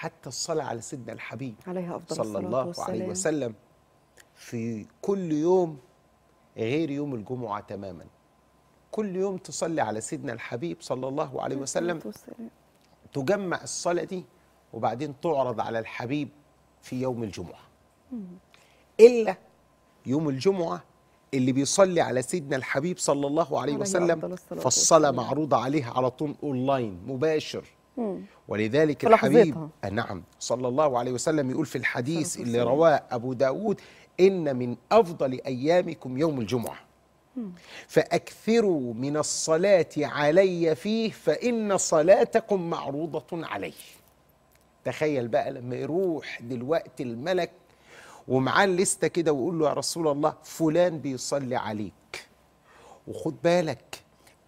حتى الصلاة على سيدنا الحبيب عليها أفضل صلى الله والسلام. عليه وسلم في كل يوم غير يوم الجمعة تماما كل يوم تصلي على سيدنا الحبيب صلى الله عليه وسلم تجمع الصلاة دي وبعدين تعرض على الحبيب في يوم الجمعة إلا يوم الجمعة اللي بيصلي على سيدنا الحبيب صلى الله عليه وسلم فالصلاة معروضة عليها على طول أونلاين مباشر ولذلك الحبيب آه، نعم صلى الله عليه وسلم يقول في الحديث اللي رواه أبو داود إن من أفضل أيامكم يوم الجمعة فأكثروا من الصلاة علي فيه فإن صلاتكم معروضة عليه تخيل بقى لما يروح دلوقتي الملك ومعاه الليسته كده ويقول له يا رسول الله فلان بيصلي عليك وخد بالك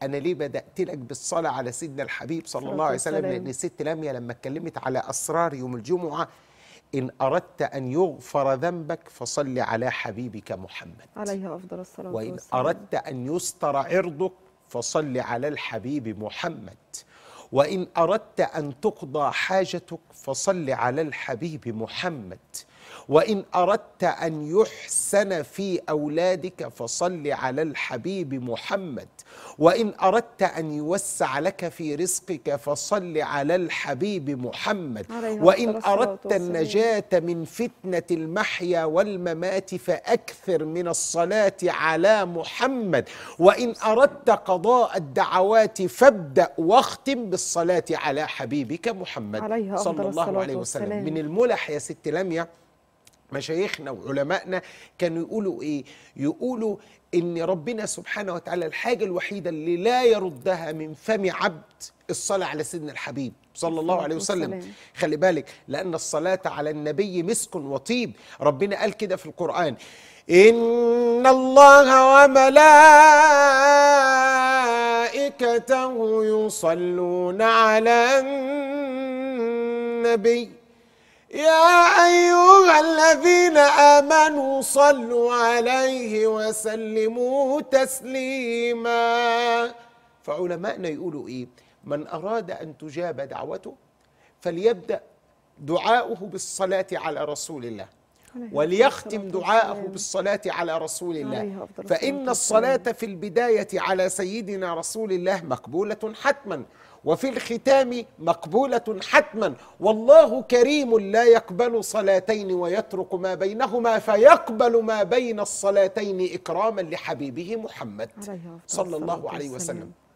انا ليه بدات لك بالصلاه على سيدنا الحبيب صلى الله عليه وسلم لان الست لميا لما اتكلمت على اسرار يوم الجمعه إن أردت أن يغفر ذنبك فصل على حبيبك محمد عليه أفضل الصلاة والسلام وإن أردت أن يستر عرضك فصل على الحبيب محمد وإن أردت أن تقضى حاجتك فصل على الحبيب محمد وإن أردت أن يحسن في أولادك فصل على الحبيب محمد وإن أردت أن يوسع لك في رزقك فصل على الحبيب محمد وإن أردت النجاة من فتنة المحيا والممات فأكثر من الصلاة على محمد وإن أردت قضاء الدعوات فابدأ واختم بالصلاة على حبيبك محمد صلى الله عليه وسلم من الملح يا ست لميا مشايخنا وعلمائنا كانوا يقولوا ايه يقولوا ان ربنا سبحانه وتعالى الحاجه الوحيده اللي لا يردها من فم عبد الصلاه على سيدنا الحبيب صلى الله عليه وسلم خلي بالك لان الصلاه على النبي مسك وطيب ربنا قال كده في القران ان الله وملائكته يصلون على النبي يا ايها آمنوا صلوا عليه وسلموا تسليما فعلماءنا يقولوا إيه من أراد أن تجاب دعوته فليبدأ دعاؤه بالصلاة على رسول الله وليختم دعاءه بالصلاة على رسول الله فإن الصلاة في البداية على سيدنا رسول الله مقبولة حتما وفي الختام مقبولة حتما والله كريم لا يقبل صلاتين ويترك ما بينهما فيقبل ما بين الصلاتين إكراما لحبيبه محمد صلى الله عليه وسلم